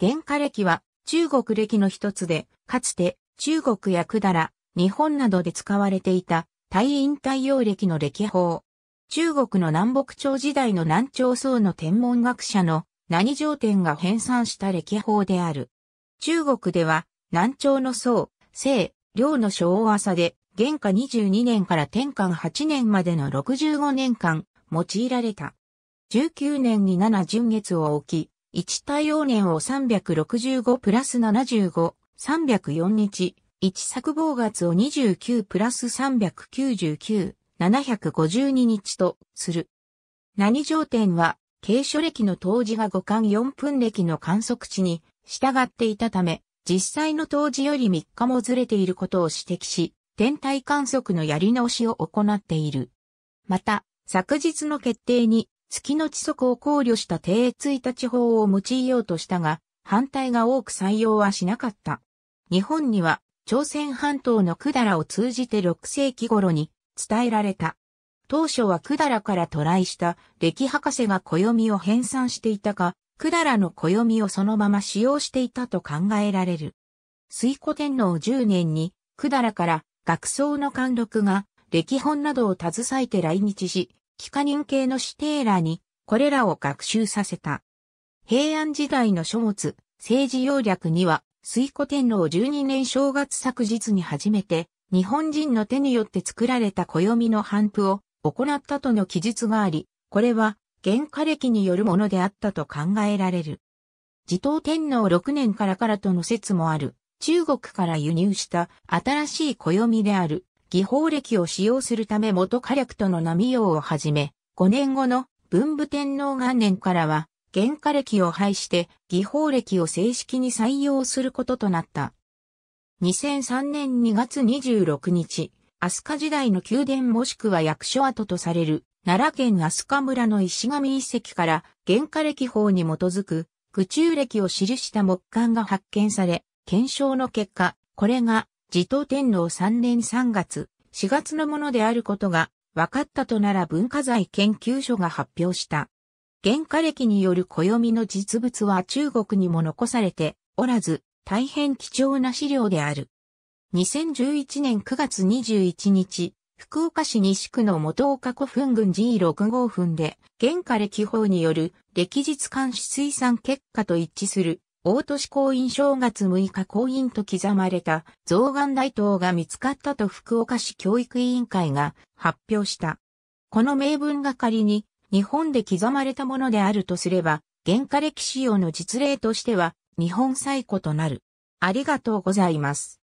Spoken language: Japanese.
原価歴は中国歴の一つで、かつて中国や百ら、日本などで使われていた太陰太陽歴の歴法。中国の南北朝時代の南朝宋の天文学者の何条天が編纂した歴法である。中国では南朝の宋、聖、寮の昭和朝で、現下22年から天下8年までの65年間用いられた。19年に7純月を置き、1対応年を365プラス75、304日、1作防月を29プラス399、752日とする。何条点は、継書歴の当時が5巻4分歴の観測値に従っていたため、実際の当時より3日もずれていることを指摘し、天体観測のやり直しを行っている。また、昨日の決定に月の地足を考慮した定1日法を用いようとしたが、反対が多く採用はしなかった。日本には、朝鮮半島の百済を通じて6世紀頃に伝えられた。当初は百済から渡来した歴博士が暦を編纂していたが、百済の暦をそのまま使用していたと考えられる。水古天皇10年に、百済から学僧の貫禄が歴本などを携えて来日し、幾何人系のシテーラに、これらを学習させた。平安時代の書物、政治要略には、水古天皇12年正月昨日に初めて、日本人の手によって作られた暦の反布を行ったとの記述があり、これは、原価歴によるものであったと考えられる。自東天皇6年からからとの説もある、中国から輸入した新しい暦である、技法歴を使用するため元火力との波用をはじめ、5年後の文武天皇元年からは、原火歴を廃して、技法歴を正式に採用することとなった。2003年2月26日、飛鳥時代の宮殿もしくは役所跡とされる、奈良県飛鳥村の石神遺跡から、原火歴法に基づく、具中歴を記した木簡が発見され、検証の結果、これが自統天皇3年3月、4月のものであることが分かったとなら文化財研究所が発表した。原価歴による暦の実物は中国にも残されておらず、大変貴重な資料である。2011年9月21日、福岡市西区の元岡古墳群 G6 号墳で、原価歴法による歴日監視水産結果と一致する大年公院正月6日公院と刻まれた増眼大灯が見つかったと福岡市教育委員会が発表した。この名文が仮に日本で刻まれたものであるとすれば、原価歴史用の実例としては日本最古となる。ありがとうございます。